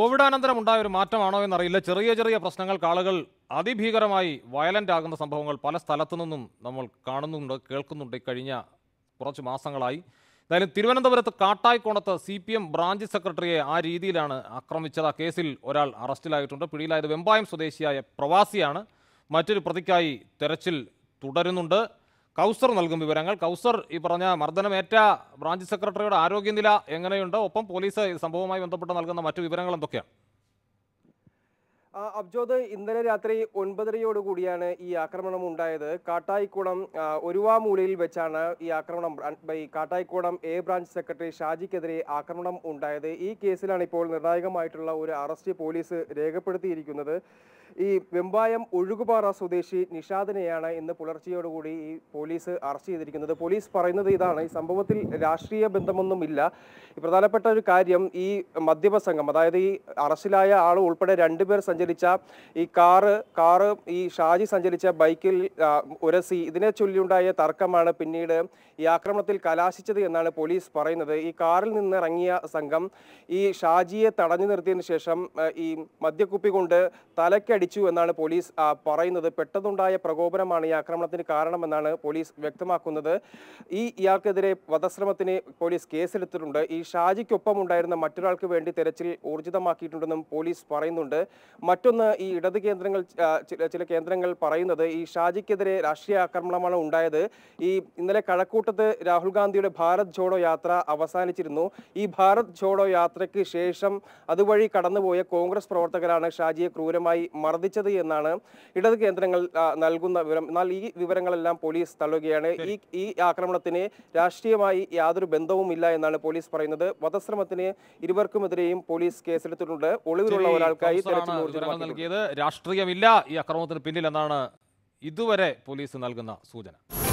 കോവിഡാനന്തരം ഉണ്ടായ ഒരു മാറ്റമാണോ എന്നറിയില്ല ചെറിയ ചെറിയ പ്രശ്നങ്ങൾക്ക് ആളുകൾ അതിഭീകരമായി വയലന്റ് ആകുന്ന സംഭവങ്ങൾ പല സ്ഥലത്തു നിന്നും നമ്മൾ കാണുന്നുണ്ട് കേൾക്കുന്നുണ്ട് കഴിഞ്ഞ കുറച്ച് മാസങ്ങളായി എന്തായാലും തിരുവനന്തപുരത്ത് കാട്ടായിക്കോണത്ത് സി പി എം ബ്രാഞ്ച് സെക്രട്ടറിയെ ആ രീതിയിലാണ് ആക്രമിച്ചത് ആ കേസിൽ ഒരാൾ അറസ്റ്റിലായിട്ടുണ്ട് പിടിയിലായത് വെമ്പായം സ്വദേശിയായ പ്രവാസിയാണ് മറ്റൊരു പ്രതിക്കായി തെരച്ചിൽ തുടരുന്നുണ്ട് കൗസർ നൽകും വിവരങ്ങൾ കൗസർ ഈ പറഞ്ഞ മർദ്ദനമേറ്റ ബ്രാഞ്ച് സെക്രട്ടറിയുടെ ആരോഗ്യനില എങ്ങനെയുണ്ട് ഒപ്പം പോലീസ് സംഭവവുമായി ബന്ധപ്പെട്ട് നൽകുന്ന മറ്റു വിവരങ്ങൾ എന്തൊക്കെയാണ് അബ്ജോദ് ഇന്നലെ രാത്രി കൂടിയാണ് ഈ ആക്രമണം ഉണ്ടായത് കാട്ടായിക്കുളം ഒരുവാമൂലയിൽ വെച്ചാണ് ഈ ആക്രമണം ബൈ കാട്ടായിക്കുളം എ ബ്രാഞ്ച് സെക്രട്ടറി ഷാജിക്കെതിരെ ആക്രമണം ഉണ്ടായത് ഈ കേസിലാണ് ഇപ്പോൾ നിർണായകമായിട്ടുള്ള ഒരു അറസ്റ്റ് പോലീസ് രേഖപ്പെടുത്തിയിരിക്കുന്നത് ഈ വെമ്പായം ഒഴുകുപാറ സ്വദേശി നിഷാദിനെയാണ് ഇന്ന് പുലർച്ചെയോടുകൂടി ഈ പോലീസ് അറസ്റ്റ് ചെയ്തിരിക്കുന്നത് പോലീസ് പറയുന്നത് ഇതാണ് ഈ സംഭവത്തിൽ രാഷ്ട്രീയ ബന്ധമൊന്നുമില്ല പ്രധാനപ്പെട്ട ഒരു കാര്യം ഈ മധ്യമ സംഘം അതായത് ഈ അറസ്റ്റിലായ ആൾ ഉൾപ്പെടെ രണ്ടുപേർ സഞ്ചരിച്ച ഈ കാറ് കാറ് ഈ ഷാജി സഞ്ചരിച്ച ബൈക്കിൽ ഉരസി ഇതിനെ ചൊല്ലിയുണ്ടായ തർക്കമാണ് പിന്നീട് ഈ ആക്രമണത്തിൽ കലാശിച്ചത് എന്നാണ് പോലീസ് പറയുന്നത് ഈ കാറിൽ നിന്ന് ഇറങ്ങിയ സംഘം ഈ ഷാജിയെ തടഞ്ഞു നിർത്തിയതിനു ശേഷം ഈ മദ്യക്കുപ്പി കൊണ്ട് തലക്കടിച്ചു എന്നാണ് പോലീസ് പറയുന്നത് പെട്ടെന്നുണ്ടായ പ്രകോപനമാണ് ഈ ആക്രമണത്തിന് കാരണമെന്നാണ് പോലീസ് വ്യക്തമാക്കുന്നത് ഈ ഇയാൾക്കെതിരെ വധശ്രമത്തിന് പോലീസ് കേസെടുത്തിട്ടുണ്ട് ഈ ഷാജിക്കൊപ്പം ഉണ്ടായിരുന്ന മറ്റൊരാൾക്ക് വേണ്ടി തെരച്ചിൽ ഊർജിതമാക്കിയിട്ടുണ്ടെന്നും പോലീസ് പറയുന്നുണ്ട് മറ്റൊന്ന് ഈ ഇടത് കേന്ദ്രങ്ങൾ ചില കേന്ദ്രങ്ങൾ പറയുന്നത് ഈ ഷാജിക്കെതിരെ രാഷ്ട്രീയ ആക്രമണമാണ് ഉണ്ടായത് ഈ ഇന്നലെ കഴക്കൂട്ടത്ത് രാഹുൽ ഗാന്ധിയുടെ ഭാരത് ജോഡോ യാത്ര അവസാനിച്ചിരുന്നു ഈ ഭാരത് ജോഡോ യാത്രയ്ക്ക് ശേഷം അതുവഴി കടന്നുപോയ കോൺഗ്രസ് പ്രവർത്തകരാണ് ഷാജിയെ ക്രൂരമായി മർദ്ദിച്ചത് എന്നാണ് ഇടത് കേന്ദ്രങ്ങൾ നൽകുന്ന വിവരം എന്നാൽ ഈ വിവരങ്ങളെല്ലാം പോലീസ് തള്ളുകയാണ് ഈ ഈ ആക്രമണത്തിന് രാഷ്ട്രീയമായി യാതൊരു ബന്ധവുമില്ല എന്നാണ് പോലീസ് പറയുന്നത് വധശ്രമത്തിന് ഇരുവർക്കുമെതിരെയും പോലീസ് കേസെടുത്തിട്ടുണ്ട് ഒളിവിലുള്ള ഒരാൾക്കായി തെരച്ചിൽ വിവരങ്ങൾ നൽകിയത് രാഷ്ട്രീയമില്ല ഈ അക്രമത്തിന് പിന്നിലെന്നാണ് ഇതുവരെ പോലീസ് നൽകുന്ന സൂചന